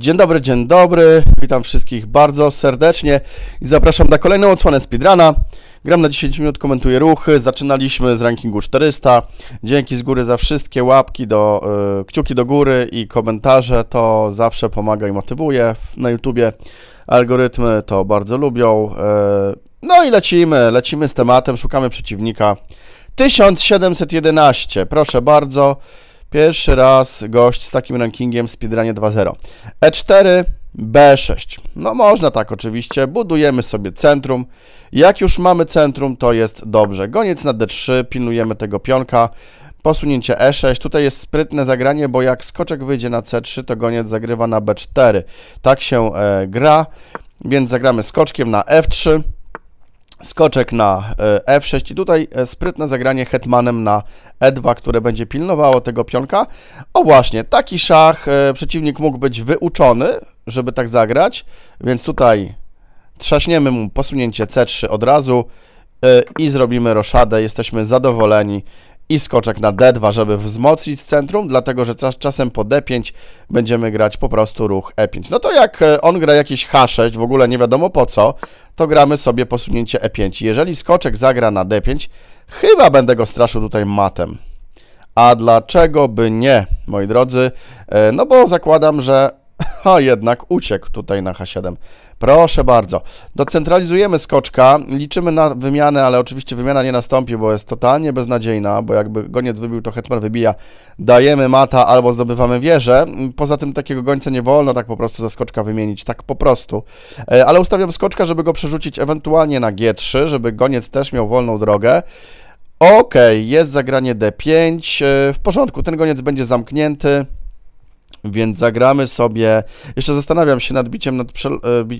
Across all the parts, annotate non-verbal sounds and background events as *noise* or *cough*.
Dzień dobry, dzień dobry, witam wszystkich bardzo serdecznie i zapraszam na kolejną odsłonę Speedruna. Gram na 10 minut, komentuję ruchy, zaczynaliśmy z rankingu 400. Dzięki z góry za wszystkie łapki, do, y, kciuki do góry i komentarze, to zawsze pomaga i motywuje. Na YouTubie algorytmy to bardzo lubią. Y, no i lecimy, lecimy z tematem, szukamy przeciwnika. 1711, proszę bardzo. Pierwszy raz gość z takim rankingiem speedrunie 2.0. E4, B6. No można tak oczywiście, budujemy sobie centrum. Jak już mamy centrum, to jest dobrze. Goniec na D3, pilnujemy tego pionka. Posunięcie E6, tutaj jest sprytne zagranie, bo jak skoczek wyjdzie na C3, to goniec zagrywa na B4. Tak się e, gra, więc zagramy skoczkiem na F3 skoczek na e, f6 i tutaj e, sprytne zagranie hetmanem na e2, które będzie pilnowało tego pionka. O właśnie, taki szach e, przeciwnik mógł być wyuczony, żeby tak zagrać, więc tutaj trzaśniemy mu posunięcie c3 od razu i zrobimy roszadę, jesteśmy zadowoleni i skoczek na d2, żeby wzmocnić centrum, dlatego że czasem po d5 będziemy grać po prostu ruch e5. No to jak e, on gra jakiś h6, w ogóle nie wiadomo po co, to gramy sobie posunięcie e5. Jeżeli skoczek zagra na d5, chyba będę go straszył tutaj matem. A dlaczego by nie, moi drodzy? E, no bo zakładam, że a jednak uciekł tutaj na H7. Proszę bardzo. Docentralizujemy skoczka, liczymy na wymianę, ale oczywiście wymiana nie nastąpi, bo jest totalnie beznadziejna, bo jakby goniec wybił, to hetman wybija. Dajemy mata albo zdobywamy wieżę. Poza tym takiego gońca nie wolno tak po prostu za skoczka wymienić, tak po prostu. E, ale ustawiam skoczka, żeby go przerzucić ewentualnie na G3, żeby goniec też miał wolną drogę. Okej, okay, jest zagranie D5, e, w porządku, ten goniec będzie zamknięty. Więc zagramy sobie. Jeszcze zastanawiam się nad biciem, nad przel, e,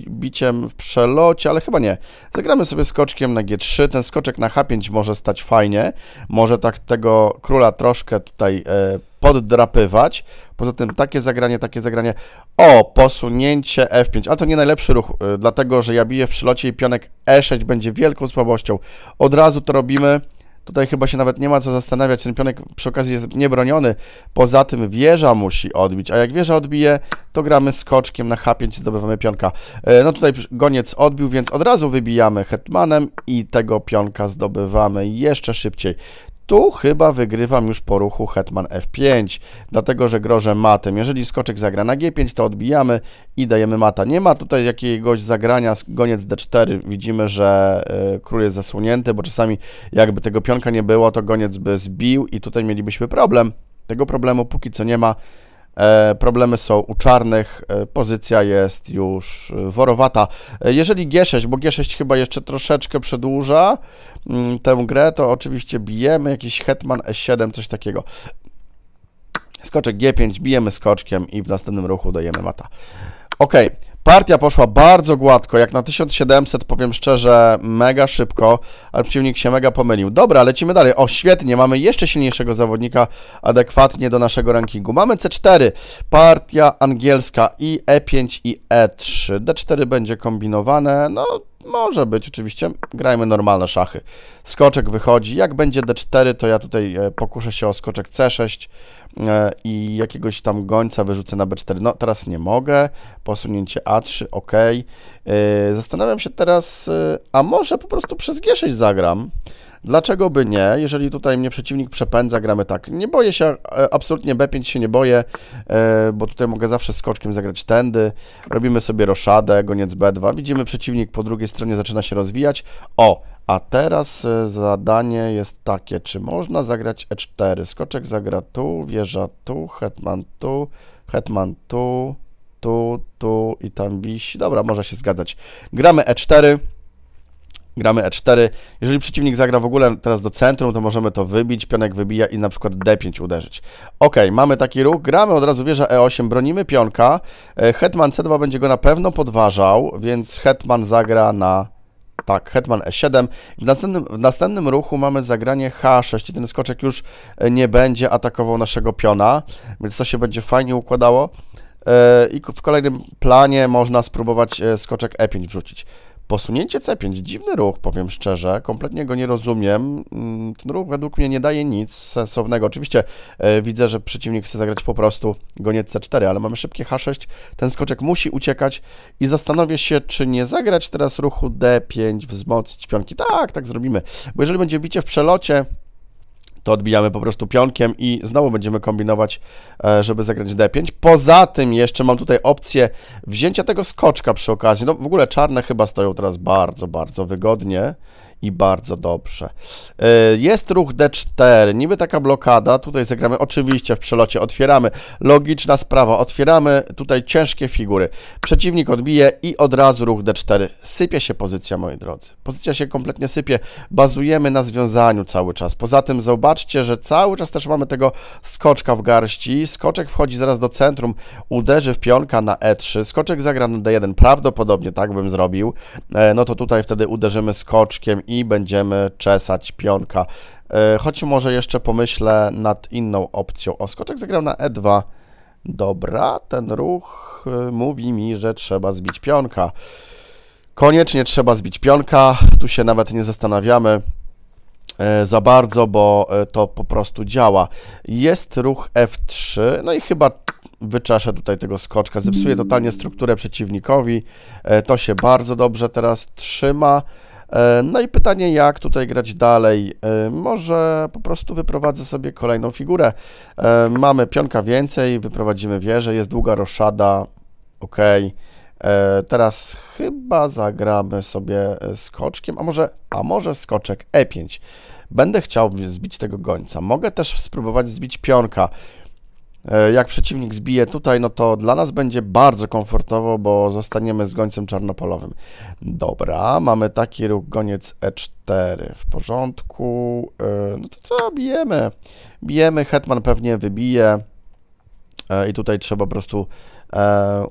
biciem w przelocie, ale chyba nie. Zagramy sobie skoczkiem na G3. Ten skoczek na H5 może stać fajnie. Może tak tego króla troszkę tutaj e, poddrapywać. Poza tym takie zagranie, takie zagranie. O, posunięcie F5, ale to nie najlepszy ruch, e, dlatego że ja biję w przelocie i pionek E6 będzie wielką słabością. Od razu to robimy. Tutaj chyba się nawet nie ma co zastanawiać, ten pionek przy okazji jest niebroniony. Poza tym wieża musi odbić, a jak wieża odbije, to gramy skoczkiem na H5 zdobywamy pionka. E, no tutaj goniec odbił, więc od razu wybijamy hetmanem i tego pionka zdobywamy jeszcze szybciej. Tu chyba wygrywam już po ruchu hetman f5, dlatego że grożę matem. Jeżeli skoczek zagra na g5, to odbijamy i dajemy mata. Nie ma tutaj jakiegoś zagrania, goniec d4. Widzimy, że e, król jest zasunięty, bo czasami jakby tego pionka nie było, to goniec by zbił i tutaj mielibyśmy problem. Tego problemu póki co nie ma. E, problemy są u czarnych, e, pozycja jest już e, worowata. Jeżeli G6, bo G6 chyba jeszcze troszeczkę przedłuża mm, tę grę, to oczywiście bijemy jakiś hetman E7, coś takiego. Skoczek G5, bijemy skoczkiem i w następnym ruchu dajemy mata. Okej. Okay. Partia poszła bardzo gładko, jak na 1700, powiem szczerze, mega szybko, ale przeciwnik się mega pomylił. Dobra, lecimy dalej. O, świetnie, mamy jeszcze silniejszego zawodnika adekwatnie do naszego rankingu. Mamy C4, partia angielska i E5 i E3. D4 będzie kombinowane, no może być, oczywiście. Grajmy normalne szachy. Skoczek wychodzi. Jak będzie D4, to ja tutaj e, pokuszę się o skoczek C6 e, i jakiegoś tam gońca wyrzucę na B4. No, teraz nie mogę. Posunięcie A3, ok. E, zastanawiam się teraz, a może po prostu przez G6 zagram. Dlaczego by nie? Jeżeli tutaj mnie przeciwnik przepędza, gramy tak. Nie boję się, e, absolutnie B5 się nie boję, e, bo tutaj mogę zawsze skoczkiem zagrać tędy. Robimy sobie roszadę, goniec B2. Widzimy przeciwnik po drugiej stronie zaczyna się rozwijać. O, a teraz e, zadanie jest takie, czy można zagrać E4? Skoczek zagra tu, wieża tu, hetman tu, hetman tu, tu, tu i tam wisi. Dobra, może się zgadzać. Gramy E4. Gramy E4. Jeżeli przeciwnik zagra w ogóle teraz do centrum, to możemy to wybić. Pionek wybija i na przykład D5 uderzyć. Ok, mamy taki ruch. Gramy od razu wieża E8, bronimy pionka. E, Hetman C2 będzie go na pewno podważał, więc Hetman zagra na... Tak, Hetman E7. W następnym, w następnym ruchu mamy zagranie H6 i ten skoczek już e, nie będzie atakował naszego piona, więc to się będzie fajnie układało. E, I w kolejnym planie można spróbować skoczek E5 wrzucić. Posunięcie C5, dziwny ruch, powiem szczerze, kompletnie go nie rozumiem. Mm, ten ruch według mnie nie daje nic sensownego. Oczywiście e, widzę, że przeciwnik chce zagrać po prostu goniec C4, ale mamy szybkie H6, ten skoczek musi uciekać i zastanowię się, czy nie zagrać teraz ruchu D5, wzmocnić pionki. Tak, tak zrobimy, bo jeżeli będzie bicie w przelocie, to odbijamy po prostu pionkiem i znowu będziemy kombinować, e, żeby zagrać d5. Poza tym jeszcze mam tutaj opcję wzięcia tego skoczka przy okazji. No w ogóle czarne chyba stoją teraz bardzo, bardzo wygodnie i bardzo dobrze. E, jest ruch D4, niby taka blokada, tutaj zagramy oczywiście w przelocie, otwieramy, logiczna sprawa, otwieramy tutaj ciężkie figury. Przeciwnik odbije i od razu ruch D4, sypie się pozycja, moi drodzy. Pozycja się kompletnie sypie, bazujemy na związaniu cały czas. Poza tym zobaczcie, że cały czas też mamy tego skoczka w garści, skoczek wchodzi zaraz do centrum, uderzy w pionka na E3, skoczek zagra na D1, prawdopodobnie tak bym zrobił, e, no to tutaj wtedy uderzymy skoczkiem i będziemy czesać pionka. E, choć może jeszcze pomyślę nad inną opcją. O, skoczek zagrał na E2. Dobra, ten ruch e, mówi mi, że trzeba zbić pionka. Koniecznie trzeba zbić pionka, tu się nawet nie zastanawiamy e, za bardzo, bo to po prostu działa. Jest ruch F3, no i chyba wyczeszę tutaj tego skoczka, zepsuje totalnie strukturę przeciwnikowi, to się bardzo dobrze teraz trzyma, E, no i pytanie, jak tutaj grać dalej? E, może po prostu wyprowadzę sobie kolejną figurę. E, mamy pionka więcej, wyprowadzimy wieżę, jest długa roszada, ok. Teraz chyba zagramy sobie skoczkiem, a może, a może skoczek E5. Będę chciał zbić tego gońca. Mogę też spróbować zbić pionka. E, jak przeciwnik zbije tutaj, no to dla nas będzie bardzo komfortowo, bo zostaniemy z gońcem czarnopolowym. Dobra, mamy taki ruch, goniec e4, w porządku. E, no to co, bijemy. Bijemy, hetman pewnie wybije. E, I tutaj trzeba po prostu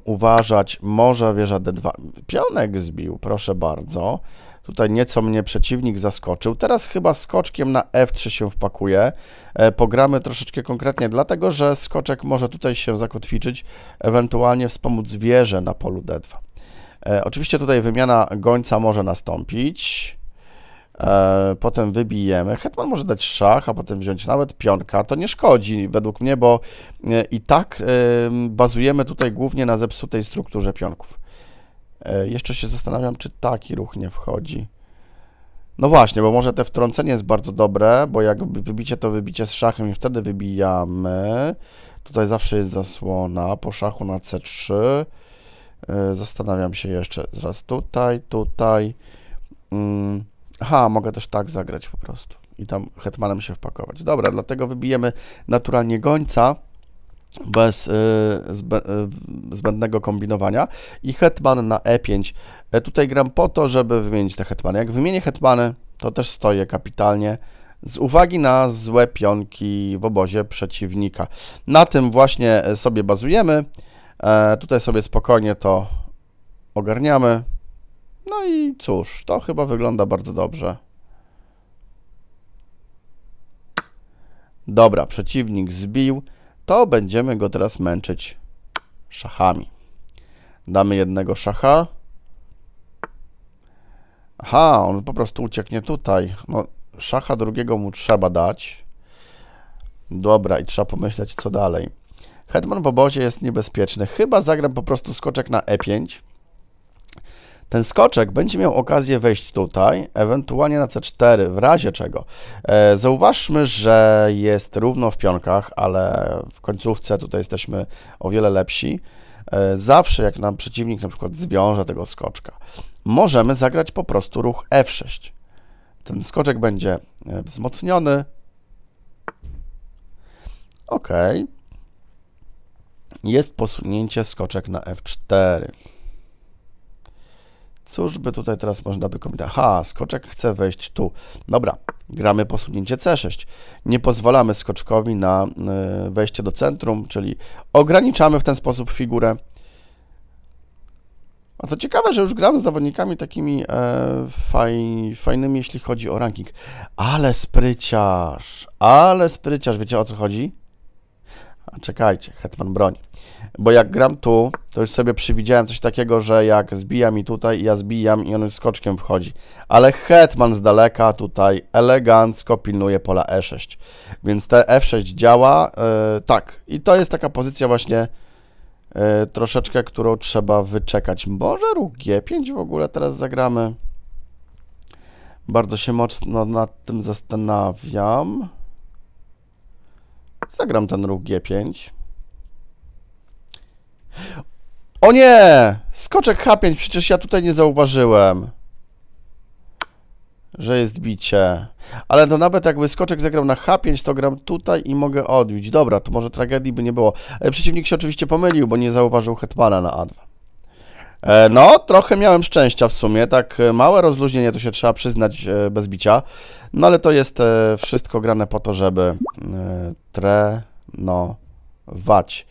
uważać. Może wieża d2. Pionek zbił, proszę bardzo. Tutaj nieco mnie przeciwnik zaskoczył. Teraz chyba skoczkiem na F3 się wpakuje. E, pogramy troszeczkę konkretnie, dlatego że skoczek może tutaj się zakotwiczyć, ewentualnie wspomóc zwierzę na polu D2. E, oczywiście tutaj wymiana gońca może nastąpić. E, potem wybijemy. Hetman może dać szach, a potem wziąć nawet pionka. To nie szkodzi według mnie, bo i tak bazujemy tutaj głównie na zepsutej strukturze pionków. E, jeszcze się zastanawiam, czy taki ruch nie wchodzi. No właśnie, bo może te wtrącenie jest bardzo dobre, bo jak wybicie to wybicie z szachem i wtedy wybijamy. Tutaj zawsze jest zasłona po szachu na C3. E, zastanawiam się jeszcze raz tutaj, tutaj. Mm, aha, mogę też tak zagrać po prostu i tam hetmanem się wpakować. Dobra, dlatego wybijemy naturalnie gońca bez y, y, zbędnego kombinowania i hetman na e5. E, tutaj gram po to, żeby wymienić te hetmany. Jak wymienię hetmany, to też stoję kapitalnie z uwagi na złe pionki w obozie przeciwnika. Na tym właśnie e, sobie bazujemy. E, tutaj sobie spokojnie to ogarniamy. No i cóż, to chyba wygląda bardzo dobrze. Dobra, przeciwnik zbił to będziemy go teraz męczyć szachami. Damy jednego szacha. Aha, on po prostu ucieknie tutaj. No, szacha drugiego mu trzeba dać. Dobra, i trzeba pomyśleć, co dalej. Hetman w obozie jest niebezpieczny. Chyba zagram po prostu skoczek na e5. Ten skoczek będzie miał okazję wejść tutaj, ewentualnie na C4, w razie czego. E, zauważmy, że jest równo w pionkach, ale w końcówce tutaj jesteśmy o wiele lepsi. E, zawsze jak nam przeciwnik na przykład zwiąże tego skoczka, możemy zagrać po prostu ruch F6. Ten skoczek będzie e, wzmocniony. Ok. Jest posunięcie skoczek na F4. Cóż by tutaj teraz można by kombinować? Ha, skoczek chce wejść tu. Dobra, gramy posunięcie C6. Nie pozwalamy skoczkowi na e, wejście do centrum, czyli ograniczamy w ten sposób figurę. A to ciekawe, że już gramy z zawodnikami takimi e, faj, fajnymi, jeśli chodzi o ranking. Ale spryciarz, ale spryciarz, wiecie o co chodzi? A czekajcie, hetman broni. Bo jak gram tu, to już sobie przywidziałem coś takiego, że jak zbijam i tutaj, ja zbijam i on skoczkiem wchodzi. Ale hetman z daleka tutaj elegancko pilnuje pola e6. Więc te f6 e działa, yy, tak. I to jest taka pozycja właśnie yy, troszeczkę, którą trzeba wyczekać. Może ruch g5 w ogóle teraz zagramy. Bardzo się mocno nad tym zastanawiam. Zagram ten ruch G5. O nie! Skoczek H5, przecież ja tutaj nie zauważyłem, że jest bicie. Ale to nawet jakby skoczek zagrał na H5, to gram tutaj i mogę odbić. Dobra, to może tragedii by nie było. E, przeciwnik się oczywiście pomylił, bo nie zauważył hetmana na A2. E, no, trochę miałem szczęścia w sumie, tak e, małe rozluźnienie, to się trzeba przyznać e, bez bicia, no ale to jest wszystko grane po to, żeby trenować.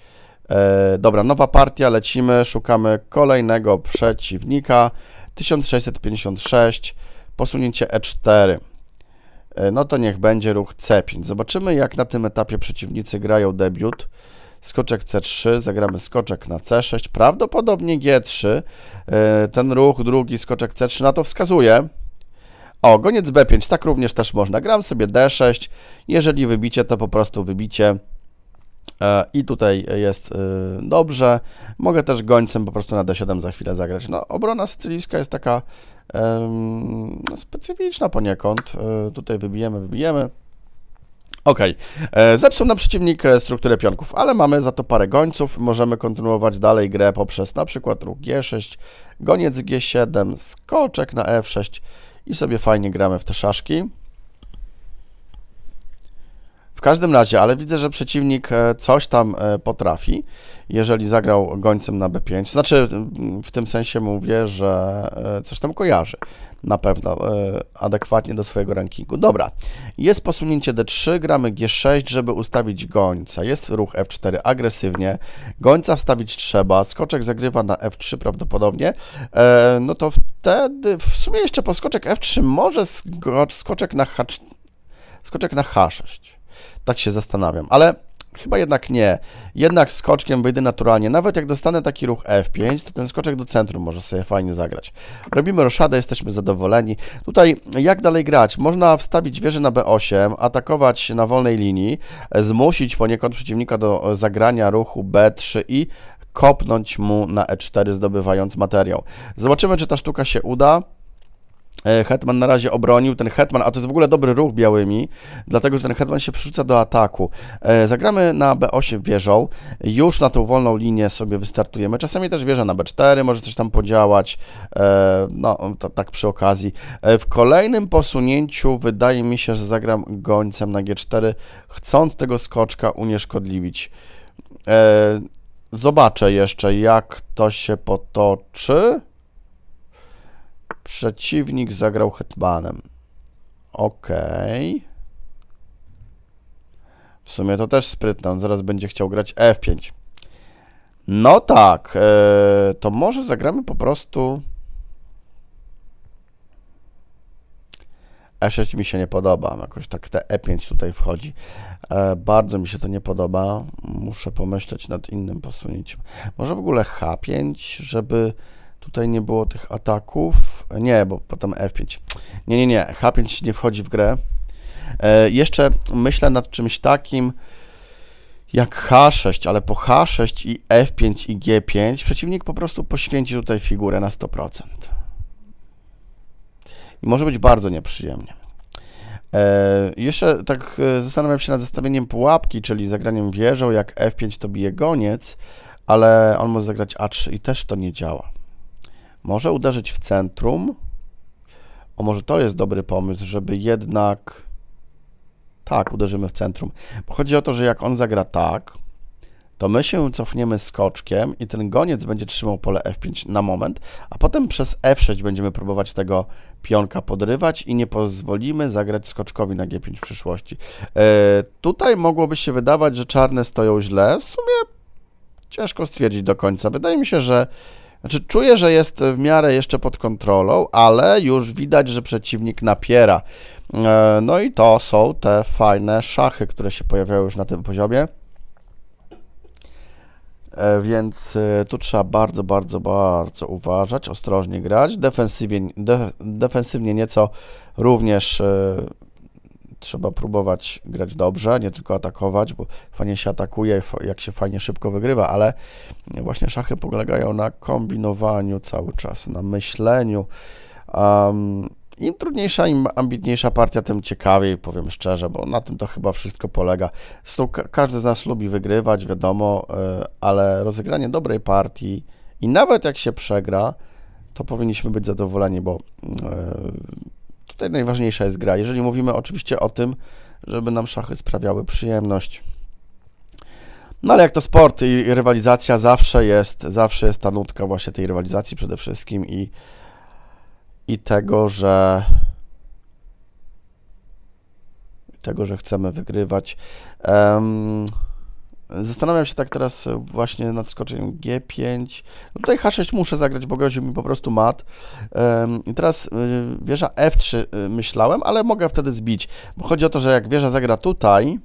Dobra, nowa partia, lecimy, szukamy kolejnego przeciwnika, 1656, posunięcie E4. No to niech będzie ruch C5. Zobaczymy, jak na tym etapie przeciwnicy grają debiut skoczek C3, zagramy skoczek na C6, prawdopodobnie G3. E, ten ruch drugi, skoczek C3 na to wskazuje. O, goniec B5, tak również też można. Gram sobie D6, jeżeli wybicie, to po prostu wybicie e, i tutaj jest e, dobrze. Mogę też gońcem po prostu na D7 za chwilę zagrać. No, obrona sycylijska jest taka um, specyficzna poniekąd. Tutaj wybijemy, wybijemy. Okej, e, zepsuł nam przeciwnik e, strukturę pionków, ale mamy za to parę gońców. Możemy kontynuować dalej grę poprzez na przykład ruch G6, goniec G7, skoczek na F6 e i sobie fajnie gramy w te szaszki. W każdym razie, ale widzę, że przeciwnik e, coś tam e, potrafi, jeżeli zagrał gońcem na B5. Znaczy, mm, w tym sensie mówię, że e, coś tam kojarzy na pewno adekwatnie do swojego rankingu. Dobra, jest posunięcie D3, gramy G6, żeby ustawić gońca. Jest ruch F4 agresywnie, gońca wstawić trzeba, skoczek zagrywa na F3 prawdopodobnie. No to wtedy, w sumie jeszcze po skoczek F3 może skoczek na H4, skoczek na H6. Tak się zastanawiam, ale chyba jednak nie. Jednak skoczkiem wyjdę naturalnie. Nawet jak dostanę taki ruch F5, to ten skoczek do centrum może sobie fajnie zagrać. Robimy roszadę, jesteśmy zadowoleni. Tutaj jak dalej grać? Można wstawić wieżę na B8, atakować na wolnej linii, zmusić poniekąd przeciwnika do zagrania ruchu B3 i kopnąć mu na E4, zdobywając materiał. Zobaczymy, czy ta sztuka się uda. E, Hetman na razie obronił ten Hetman, a to jest w ogóle dobry ruch białymi, dlatego że ten Hetman się przerzuca do ataku. E, zagramy na B8 wieżą, już na tą wolną linię sobie wystartujemy. Czasami też wieża na B4, może coś tam podziałać, e, no to, tak przy okazji. W kolejnym posunięciu wydaje mi się, że zagram gońcem na G4, chcąc tego skoczka unieszkodliwić. Zobaczę jeszcze, jak to się potoczy. Przeciwnik zagrał hetmanem. Okej. Okay. W sumie to też sprytne. On zaraz będzie chciał grać F5. No tak. Yy, to może zagramy po prostu... E6 mi się nie podoba. Jakoś tak te E5 tutaj wchodzi. E, bardzo mi się to nie podoba. Muszę pomyśleć nad innym posunięciem. Może w ogóle H5, żeby Tutaj nie było tych ataków. Nie, bo potem F5. Nie, nie, nie. H5 nie wchodzi w grę. E, jeszcze myślę nad czymś takim jak H6, ale po H6 i F5 i G5 przeciwnik po prostu poświęci tutaj figurę na 100%. I może być bardzo nieprzyjemnie. E, jeszcze tak e, zastanawiam się nad zestawieniem pułapki, czyli zagraniem wieżą, jak F5 to bije goniec, ale on może zagrać A3 i też to nie działa. Może uderzyć w centrum. O, może to jest dobry pomysł, żeby jednak... Tak, uderzymy w centrum. Bo chodzi o to, że jak on zagra tak, to my się cofniemy skoczkiem i ten goniec będzie trzymał pole F5 na moment, a potem przez F6 będziemy próbować tego pionka podrywać i nie pozwolimy zagrać skoczkowi na G5 w przyszłości. Yy, tutaj mogłoby się wydawać, że czarne stoją źle. W sumie ciężko stwierdzić do końca. Wydaje mi się, że znaczy, czuję, że jest w miarę jeszcze pod kontrolą, ale już widać, że przeciwnik napiera. E, no i to są te fajne szachy, które się pojawiają już na tym poziomie. E, więc e, tu trzeba bardzo, bardzo, bardzo uważać, ostrożnie grać. Defensywnie, de, defensywnie nieco również trzeba próbować grać dobrze, nie tylko atakować, bo fajnie się atakuje, jak się fajnie szybko wygrywa, ale właśnie szachy polegają na kombinowaniu cały czas, na myśleniu. Um, im trudniejsza, im ambitniejsza partia, tym ciekawiej, powiem szczerze, bo na tym to chyba wszystko polega. Każdy z nas lubi wygrywać, wiadomo, e, ale rozegranie dobrej partii i nawet jak się przegra, to powinniśmy być zadowoleni, bo e, Tutaj najważniejsza jest gra. Jeżeli mówimy oczywiście o tym, żeby nam szachy sprawiały przyjemność. No ale jak to sport i rywalizacja zawsze jest, zawsze jest ta nutka właśnie tej rywalizacji przede wszystkim i, i tego, że tego, że chcemy wygrywać. Um, Zastanawiam się tak teraz właśnie nad skoczeniem G5. No tutaj H6 muszę zagrać, bo groził mi po prostu mat. I teraz y, wieża F3 y, myślałem, ale mogę wtedy zbić. Bo chodzi o to, że jak wieża zagra tutaj,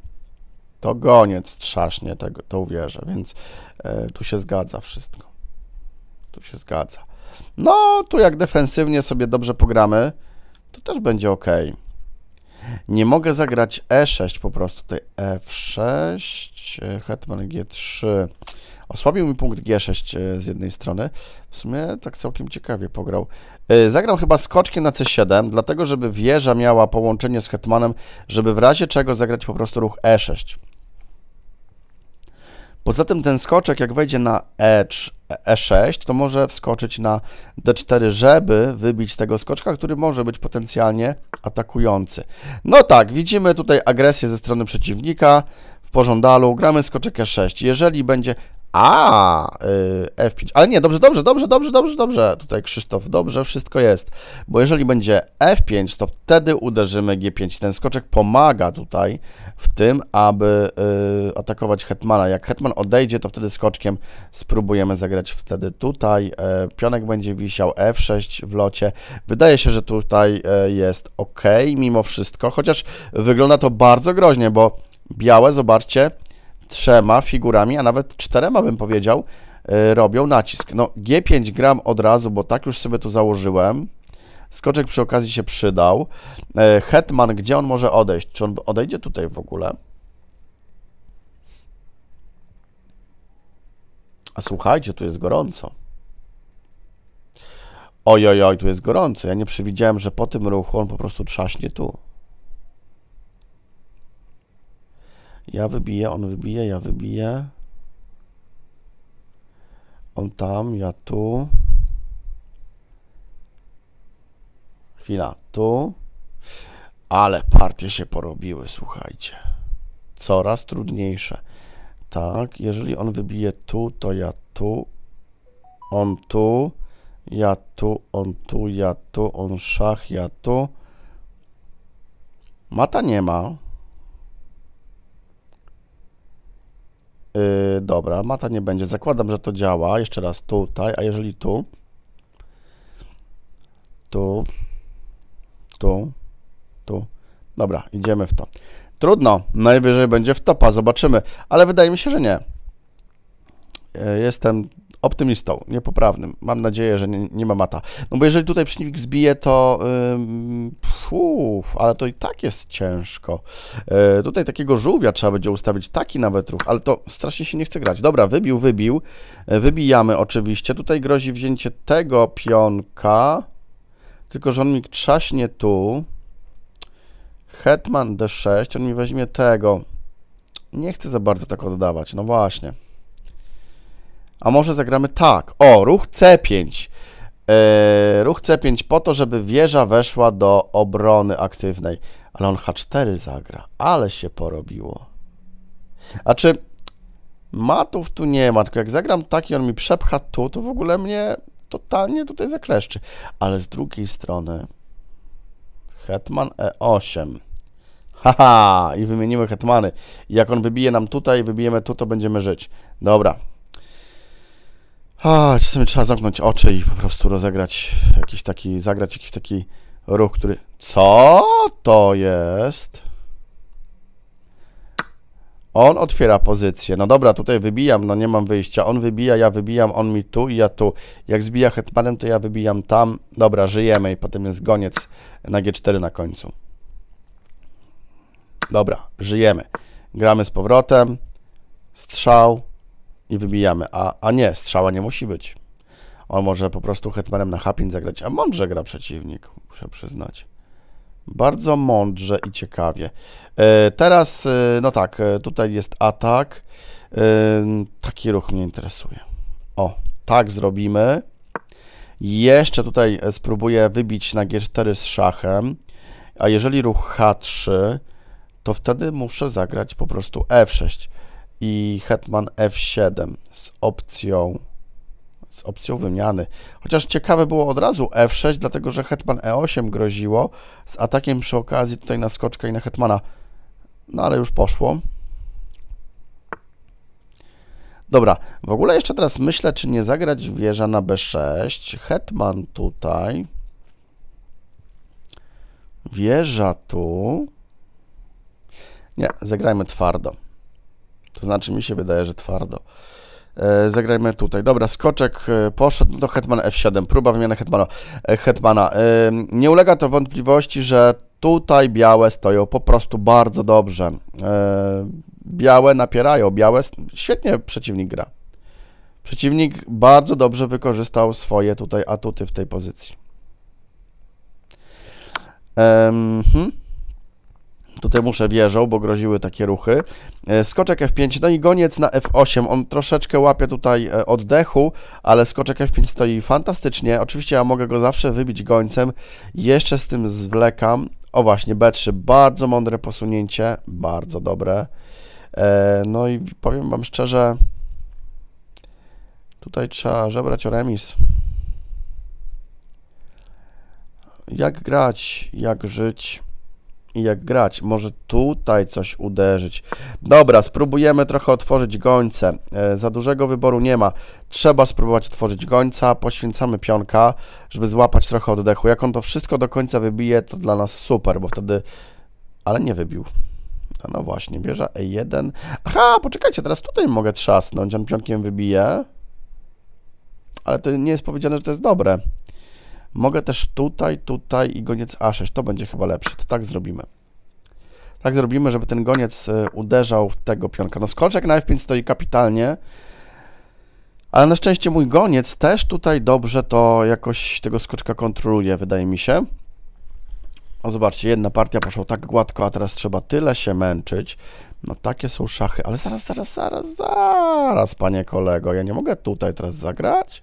to goniec trzaśnie tego, tą wieżę, więc e, tu się zgadza wszystko. Tu się zgadza. No, tu jak defensywnie sobie dobrze pogramy, to też będzie ok. Nie mogę zagrać E6 po prostu. Tutaj F6, e, hetman G3. Osłabił mi punkt G6 e, z jednej strony. W sumie tak całkiem ciekawie pograł. E, Zagrał chyba skoczkiem na C7, dlatego żeby wieża miała połączenie z hetmanem, żeby w razie czego zagrać po prostu ruch E6. Poza tym ten skoczek, jak wejdzie na E3, e6, to może wskoczyć na d4, żeby wybić tego skoczka, który może być potencjalnie atakujący. No tak, widzimy tutaj agresję ze strony przeciwnika w pożądalu, gramy skoczek e6. Jeżeli będzie a, y, F5. Ale nie, dobrze, dobrze, dobrze, dobrze, dobrze, dobrze. Tutaj Krzysztof, dobrze, wszystko jest. Bo jeżeli będzie F5, to wtedy uderzymy G5. I ten skoczek pomaga tutaj w tym, aby y, atakować hetmana. Jak hetman odejdzie, to wtedy skoczkiem spróbujemy zagrać wtedy tutaj. Yy, pionek będzie wisiał F6 w locie. Wydaje się, że tutaj e, jest ok mimo wszystko, chociaż wygląda to bardzo groźnie, bo białe, zobaczcie, trzema figurami, a nawet czterema bym powiedział, e, robią nacisk. No G5 gram od razu, bo tak już sobie tu założyłem. Skoczek przy okazji się przydał. E, Hetman, gdzie on może odejść? Czy on odejdzie tutaj w ogóle? A słuchajcie, tu jest gorąco. oj, tu jest gorąco. Ja nie przewidziałem, że po tym ruchu on po prostu trzaśnie tu. Ja wybiję, on wybije, ja wybiję. On tam, ja tu. Chwila, tu. Ale partie się porobiły, słuchajcie. Coraz trudniejsze. Tak, jeżeli on wybije tu, to ja tu. On tu. Ja tu, on tu, ja tu, on szach, ja tu. Mata nie ma. Yy, dobra, mata nie będzie. Zakładam, że to działa. Jeszcze raz tutaj, a jeżeli tu, tu, tu, tu. Dobra, idziemy w to. Trudno, najwyżej będzie w topa, zobaczymy, ale wydaje mi się, że nie. Yy, jestem optymistą, niepoprawnym. Mam nadzieję, że nie, nie ma mata. No bo jeżeli tutaj przeciwnik zbije, to yy, Fuf, ale to i tak jest ciężko. E, tutaj takiego żółwia trzeba będzie ustawić, taki nawet ruch, ale to strasznie się nie chce grać. Dobra, wybił, wybił. E, wybijamy oczywiście. Tutaj grozi wzięcie tego pionka, tylko że on mi trzaśnie tu. Hetman D6, on mi weźmie tego. Nie chcę za bardzo tak oddawać, no właśnie. A może zagramy tak. O, ruch C5. Yy, ruch C5 po to, żeby wieża weszła do obrony aktywnej. Ale on H4 zagra. Ale się porobiło. A czy matów tu nie ma, tylko jak zagram taki, on mi przepcha tu, to w ogóle mnie totalnie tutaj zakleszczy. Ale z drugiej strony hetman E8. Haha! I wymienimy hetmany. jak on wybije nam tutaj, wybijemy tu, to będziemy żyć. Dobra, a, czasami trzeba zamknąć oczy i po prostu rozegrać jakiś taki, zagrać jakiś taki ruch, który... Co to jest? On otwiera pozycję. No dobra, tutaj wybijam, no nie mam wyjścia. On wybija, ja wybijam, on mi tu i ja tu. Jak zbija hetmanem, to ja wybijam tam. Dobra, żyjemy i potem jest goniec na G4 na końcu. Dobra, żyjemy. Gramy z powrotem. Strzał i wybijamy. A, a nie, strzała nie musi być. On może po prostu hetmanem na hapin zagrać, a mądrze gra przeciwnik, muszę przyznać. Bardzo mądrze i ciekawie. E, teraz, e, no tak, e, tutaj jest atak. Taki ruch mnie interesuje. O, tak zrobimy. Jeszcze tutaj spróbuję wybić na G4 z szachem. A jeżeli ruch H3, to wtedy muszę zagrać po prostu F6 i hetman f7 z opcją z opcją wymiany. Chociaż ciekawe było od razu f6, dlatego że hetman e8 groziło z atakiem przy okazji tutaj na skoczkę i na hetmana. No ale już poszło. Dobra, w ogóle jeszcze teraz myślę, czy nie zagrać wieża na b6. Hetman tutaj. Wieża tu. Nie, zagrajmy twardo znaczy, mi się wydaje, że twardo. E, zagrajmy tutaj. Dobra, skoczek e, poszedł, no to hetman f7, próba wymiany hetmana. E, hetmana. nie ulega to wątpliwości, że tutaj białe stoją po prostu bardzo dobrze. białe napierają, białe... Świetnie przeciwnik gra. Przeciwnik bardzo dobrze wykorzystał swoje tutaj atuty w tej pozycji. Um, hmm. Tutaj muszę wieżą, bo groziły takie ruchy. E, skoczek F5, no i goniec na F8. On troszeczkę łapie tutaj e, oddechu, ale skoczek F5 stoi fantastycznie. Oczywiście ja mogę go zawsze wybić gońcem. Jeszcze z tym zwlekam. O właśnie, B3, bardzo mądre posunięcie, bardzo dobre. E, no i powiem Wam szczerze, tutaj trzeba żebrać o remis. Jak grać, jak żyć i jak grać. Może tutaj coś uderzyć. Dobra, spróbujemy trochę otworzyć gońce. E, za dużego wyboru nie ma. Trzeba spróbować otworzyć gońca. Poświęcamy pionka, żeby złapać trochę oddechu. Jak on to wszystko do końca wybije, to dla nas super, bo wtedy... Ale nie wybił. A no właśnie, wieża E1. Aha, poczekajcie, teraz tutaj mogę trzasnąć. On pionkiem wybije. Ale to nie jest powiedziane, że to jest dobre. Mogę też tutaj, tutaj i goniec A6. To będzie chyba lepsze. To tak zrobimy. Tak zrobimy, żeby ten goniec y, uderzał w tego pionka. No skoczek na F5 stoi kapitalnie, ale na szczęście mój goniec też tutaj dobrze to jakoś tego skoczka kontroluje, wydaje mi się. O, zobaczcie, jedna partia poszła tak gładko, a teraz trzeba tyle się męczyć. No takie są szachy, ale zaraz, zaraz, zaraz, zaraz, panie kolego, ja nie mogę tutaj teraz zagrać?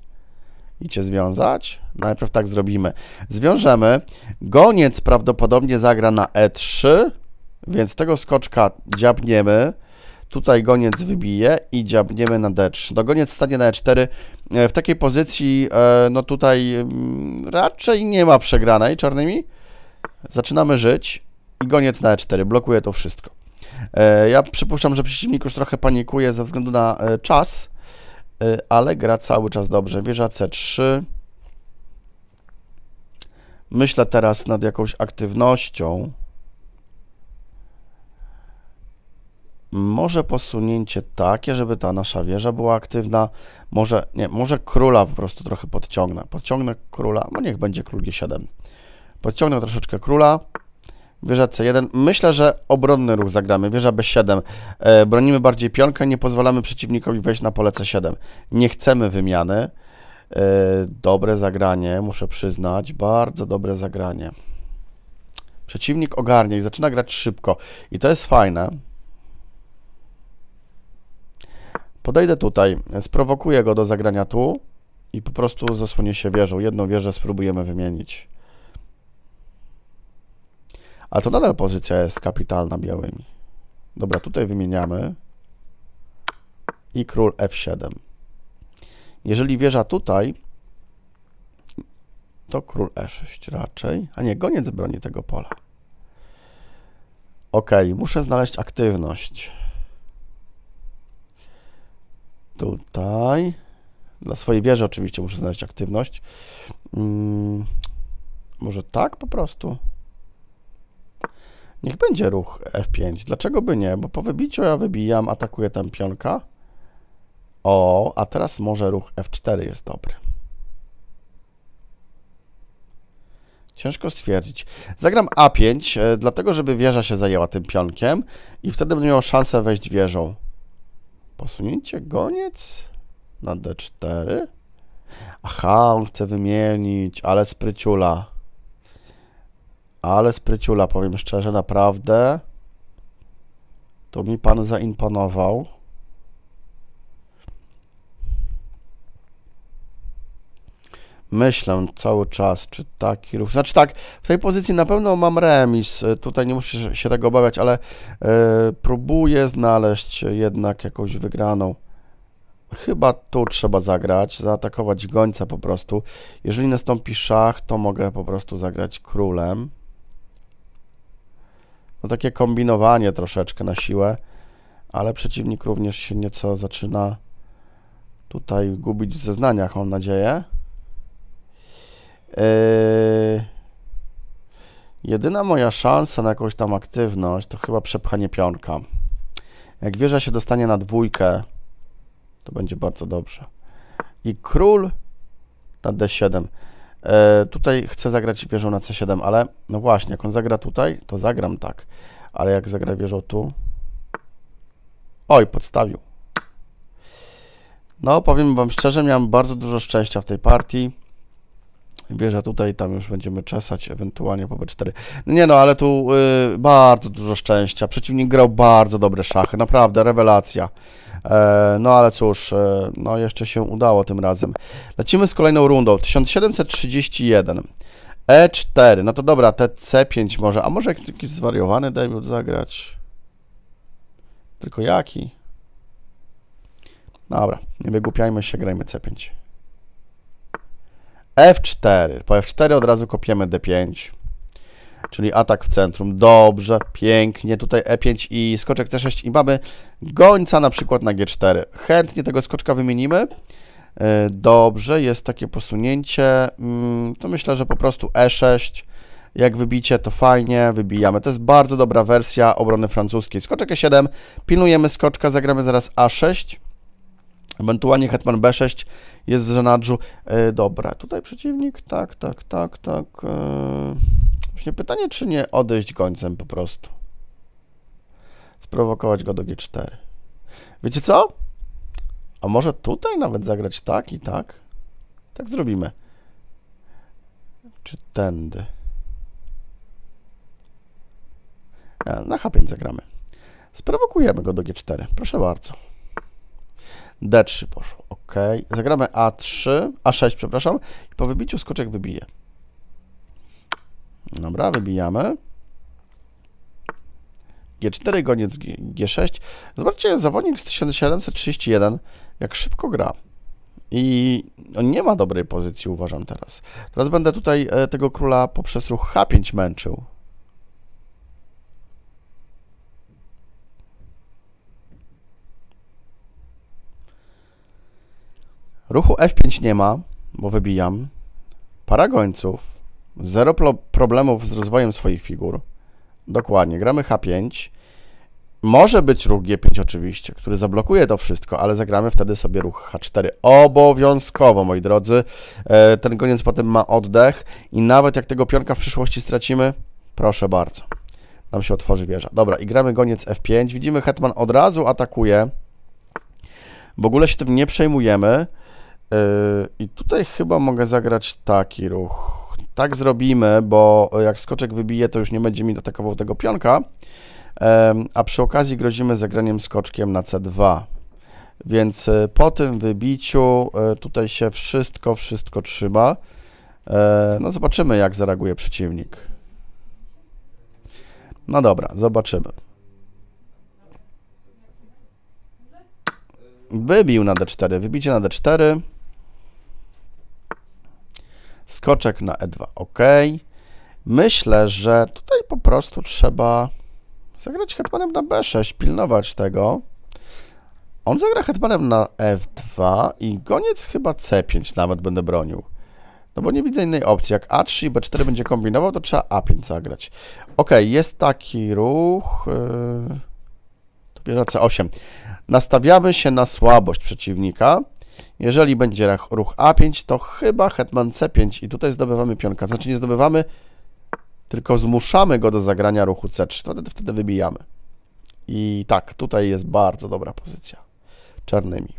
i cię związać? Najpierw tak zrobimy. Zwiążemy. Goniec prawdopodobnie zagra na E3, więc tego skoczka dziabniemy. Tutaj goniec wybije i dziabniemy na D3. No goniec stanie na E4. E, w takiej pozycji, e, no tutaj mm, raczej nie ma przegranej czarnymi. Zaczynamy żyć i goniec na E4. Blokuje to wszystko. E, ja przypuszczam, że przeciwnik już trochę panikuje ze względu na czas Y, ale gra cały czas dobrze. Wieża C3. Myślę teraz nad jakąś aktywnością. Może posunięcie takie, żeby ta nasza wieża była aktywna. Może, nie, może króla po prostu trochę podciągnę. Podciągnę króla, no niech będzie król G7. Podciągnę troszeczkę króla. Wieża C1. Myślę, że obronny ruch zagramy. Wieża B7. E, bronimy bardziej pionkę, nie pozwalamy przeciwnikowi wejść na pole C7. Nie chcemy wymiany. E, dobre zagranie, muszę przyznać. Bardzo dobre zagranie. Przeciwnik ogarnie i zaczyna grać szybko. I to jest fajne. Podejdę tutaj, sprowokuję go do zagrania tu i po prostu zasłonię się wieżą. Jedną wieżę spróbujemy wymienić. Ale to nadal pozycja jest kapitalna białymi. Dobra, tutaj wymieniamy. I król f7. Jeżeli wieża tutaj, to król e6 raczej. A nie, goniec broni tego pola. Ok, muszę znaleźć aktywność. Tutaj. Dla swojej wieży oczywiście muszę znaleźć aktywność. Hmm, może tak po prostu? Niech będzie ruch F5. Dlaczego by nie? Bo po wybiciu ja wybijam, atakuję tam pionka. O, a teraz może ruch F4 jest dobry. Ciężko stwierdzić. Zagram A5, e, dlatego żeby wieża się zajęła tym pionkiem i wtedy będę miał szansę wejść wieżą. Posunięcie goniec na D4. Aha, on chce wymienić, ale spryciula. Ale spryciula, powiem szczerze, naprawdę to mi pan zaimponował. Myślę cały czas, czy taki ruch. Znaczy tak, w tej pozycji na pewno mam remis. E, tutaj nie muszę się tego obawiać, ale yy, próbuję znaleźć jednak jakąś wygraną. Chyba tu trzeba zagrać, zaatakować gońca po prostu. Jeżeli nastąpi szach, to mogę po prostu zagrać królem no takie kombinowanie troszeczkę na siłę, ale przeciwnik również się nieco zaczyna tutaj gubić w zeznaniach, mam nadzieję. Yy... Jedyna moja szansa na jakąś tam aktywność to chyba przepchanie pionka. Jak wieża się dostanie na dwójkę, to będzie bardzo dobrze. I król na d7. E, tutaj chcę zagrać wieżą na c7, ale no właśnie, jak on zagra tutaj, to zagram tak. Ale jak zagra wieżą tu... Oj, podstawił. No, powiem wam szczerze, miałem bardzo dużo szczęścia w tej partii. Bierze tutaj, tam już będziemy czesać, ewentualnie po B4. No nie no, ale tu y, bardzo dużo szczęścia. Przeciwnik grał bardzo dobre szachy, naprawdę, rewelacja. E, no ale cóż, e, no jeszcze się udało tym razem. Lecimy z kolejną rundą. 1731. E4, no to dobra, te C5 może, a może jakiś zwariowany dajmy zagrać? Tylko jaki? Dobra, nie wygłupiajmy się, grajmy C5. F4. Po F4 od razu kopiemy D5. Czyli atak w centrum. Dobrze, pięknie. Tutaj E5 i skoczek C6 i mamy gońca na przykład na G4. Chętnie tego skoczka wymienimy. E, dobrze, jest takie posunięcie. Mm, to myślę, że po prostu E6. Jak wybicie, to fajnie, wybijamy. To jest bardzo dobra wersja obrony francuskiej. Skoczek E7, pilnujemy skoczka, zagramy zaraz A6. Ewentualnie hetman b6 jest w zanadrzu. E, dobra, tutaj przeciwnik, tak, tak, tak, tak. E, właśnie pytanie, czy nie odejść gońcem po prostu. Sprowokować go do g4. Wiecie co? A może tutaj nawet zagrać tak i tak? Tak zrobimy. Czy tędy? E, na h5 zagramy. Sprowokujemy go do g4. Proszę bardzo. D3 poszło, ok. Zagramy A3, A6, przepraszam. I po wybiciu skoczek wybije. Dobra, wybijamy. G4, goniec G6. Zobaczcie, zawodnik z 1731, jak szybko gra. I on nie ma dobrej pozycji, uważam teraz. Teraz będę tutaj e, tego króla poprzez ruch H5 męczył. Ruchu F5 nie ma, bo wybijam. paragonców, Zero pro problemów z rozwojem swoich figur. Dokładnie. Gramy H5. Może być ruch G5 oczywiście, który zablokuje to wszystko, ale zagramy wtedy sobie ruch H4 obowiązkowo, moi drodzy. E, ten goniec potem ma oddech i nawet jak tego pionka w przyszłości stracimy, proszę bardzo, nam się otworzy wieża. Dobra, i gramy goniec F5. Widzimy, Hetman od razu atakuje. W ogóle się tym nie przejmujemy. I tutaj chyba mogę zagrać taki ruch. Tak zrobimy, bo jak skoczek wybije, to już nie będzie mi atakował tego pionka. A przy okazji grozimy zagraniem skoczkiem na C2. Więc e, po tym wybiciu e, tutaj się wszystko, wszystko trzyma. E, no zobaczymy, jak zareaguje przeciwnik. No dobra, zobaczymy. Wybił na D4, wybicie na D4. Skoczek na E2, ok. Myślę, że tutaj po prostu trzeba zagrać hetmanem na B6, pilnować tego. On zagra hetmanem na F2 i goniec chyba C5 nawet będę bronił. No bo nie widzę innej opcji. Jak A3 i B4 będzie kombinował, to trzeba A5 zagrać. Ok, jest taki ruch. Yy, to bierze C8. Nastawiamy się na słabość przeciwnika jeżeli będzie ruch A5, to chyba hetman C5 i tutaj zdobywamy pionka. Znaczy nie zdobywamy, tylko zmuszamy go do zagrania ruchu C3. Wtedy, wtedy wybijamy. I tak, tutaj jest bardzo dobra pozycja czarnymi.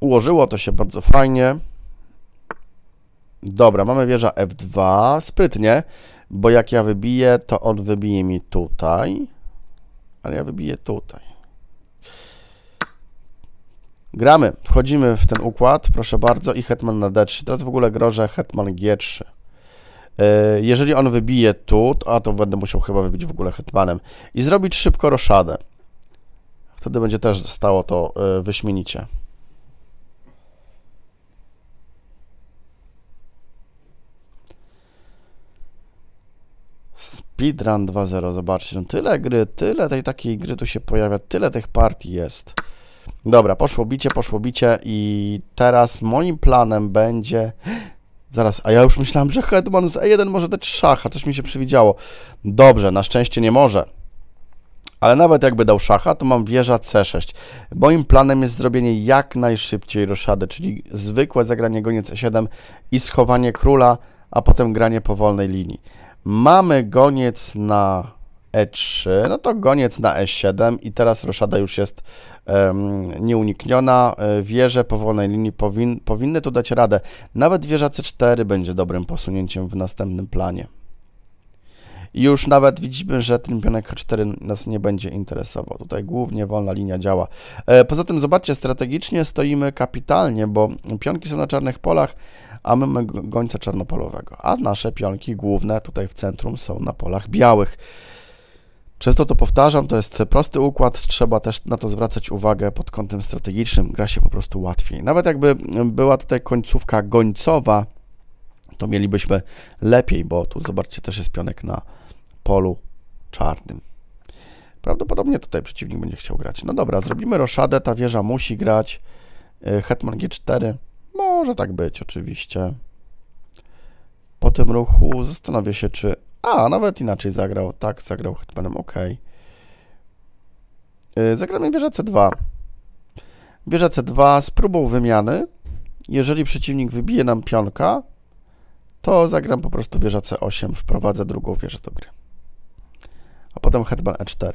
Ułożyło to się bardzo fajnie. Dobra, mamy wieża F2. Sprytnie, bo jak ja wybiję, to on wybije mi tutaj ale ja wybiję tutaj. Gramy, wchodzimy w ten układ, proszę bardzo, i hetman na d3. Teraz w ogóle grożę hetman g3. E, jeżeli on wybije tu, to, a to będę musiał chyba wybić w ogóle hetmanem i zrobić szybko roszadę. Wtedy będzie też stało to e, wyśmienicie. Speedrun 2.0, zobaczcie, no tyle gry, tyle tej takiej gry tu się pojawia, tyle tych partii jest. Dobra, poszło bicie, poszło bicie i teraz moim planem będzie... *gasps* Zaraz, a ja już myślałem, że Hetman z E1 może dać szacha, coś mi się przewidziało. Dobrze, na szczęście nie może. Ale nawet jakby dał szacha, to mam wieża C6. Moim planem jest zrobienie jak najszybciej roszady, czyli zwykłe zagranie goniec E7 i schowanie króla, a potem granie powolnej linii. Mamy goniec na E3, no to goniec na E7 i teraz roszada już jest um, nieunikniona. E, wieże powolnej linii powin, powinny tu dać radę. Nawet wieża C4 będzie dobrym posunięciem w następnym planie. Już nawet widzimy, że ten pionek H4 nas nie będzie interesował. Tutaj głównie wolna linia działa. E, poza tym zobaczcie, strategicznie stoimy kapitalnie, bo pionki są na czarnych polach, a mamy gońca czarnopolowego. A nasze pionki główne tutaj w centrum są na polach białych. Często to powtarzam, to jest prosty układ, trzeba też na to zwracać uwagę pod kątem strategicznym, gra się po prostu łatwiej. Nawet jakby była tutaj końcówka gońcowa, to mielibyśmy lepiej, bo tu zobaczcie, też jest pionek na polu czarnym. Prawdopodobnie tutaj przeciwnik będzie chciał grać. No dobra, zrobimy roszadę, ta wieża musi grać. Y, Hetman G4, może tak być, oczywiście. Po tym ruchu zastanowię się, czy... A, nawet inaczej zagrał. Tak, zagrał hetmanem, ok. zagramy wieża C2. Wieża C2 z próbą wymiany. Jeżeli przeciwnik wybije nam pionka, to zagram po prostu wieża C8, wprowadzę drugą wieżę do gry. A potem hetman E4.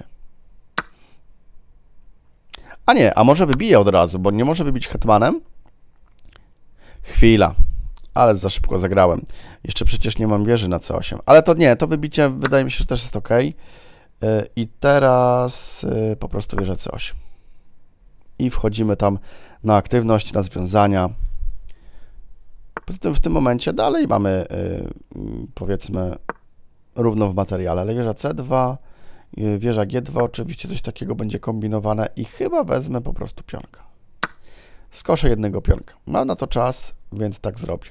A nie, a może wybije od razu, bo nie może wybić hetmanem, Chwila. Ale za szybko zagrałem. Jeszcze przecież nie mam wieży na C8. Ale to nie, to wybicie wydaje mi się, że też jest ok. I teraz y, po prostu wieża C8. I wchodzimy tam na aktywność, na związania. Poza tym w tym momencie dalej mamy, y, mm, powiedzmy, równo w materiale, ale wieża C2, y, wieża G2, oczywiście coś takiego będzie kombinowane i chyba wezmę po prostu pionka. Skoszę jednego pionka. Mam na to czas, więc tak zrobię.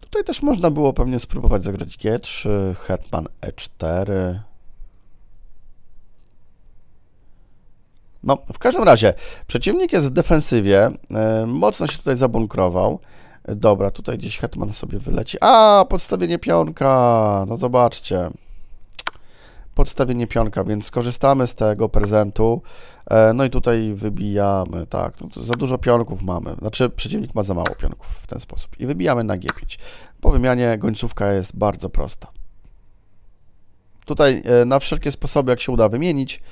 Tutaj też można było pewnie spróbować zagrać G3, hetman E4. No, w każdym razie, przeciwnik jest w defensywie, e, mocno się tutaj zabunkrował. E, dobra, tutaj gdzieś hetman sobie wyleci. A, podstawienie pionka, no zobaczcie podstawienie pionka, więc skorzystamy z tego prezentu. E, no i tutaj wybijamy, tak, no za dużo pionków mamy, znaczy przeciwnik ma za mało pionków w ten sposób. I wybijamy na G5. Po wymianie gońcówka jest bardzo prosta. Tutaj e, na wszelkie sposoby, jak się uda wymienić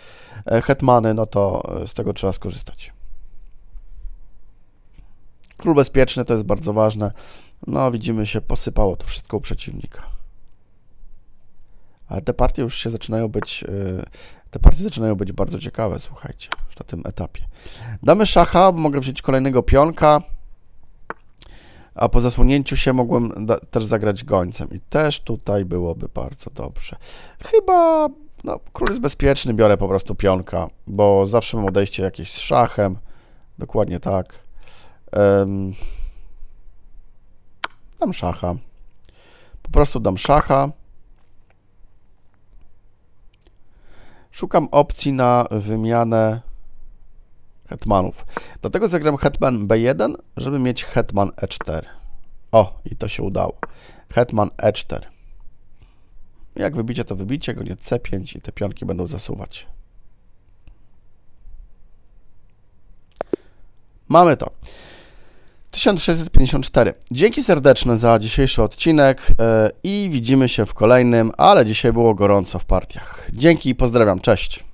e, hetmany, no to z tego trzeba skorzystać. Król bezpieczny to jest bardzo ważne. No widzimy się, posypało to wszystko u przeciwnika. Ale te partie już się zaczynają być, e, te partie zaczynają być bardzo ciekawe, słuchajcie, już na tym etapie. Damy szacha, mogę wziąć kolejnego pionka, a po zasłonięciu się mogłem też zagrać gońcem i też tutaj byłoby bardzo dobrze. Chyba, no, król jest bezpieczny, biorę po prostu pionka, bo zawsze mam odejście jakieś z szachem, dokładnie tak. Um, dam szacha. Po prostu dam szacha. Szukam opcji na wymianę hetmanów. Dlatego zagram hetman b1, żeby mieć hetman e4. O, i to się udało. Hetman e4. Jak wybicie, to wybicie, go nie c5 i te pionki będą zasuwać. Mamy to. 1654. Dzięki serdeczne za dzisiejszy odcinek e, i widzimy się w kolejnym, ale dzisiaj było gorąco w partiach. Dzięki i pozdrawiam, cześć.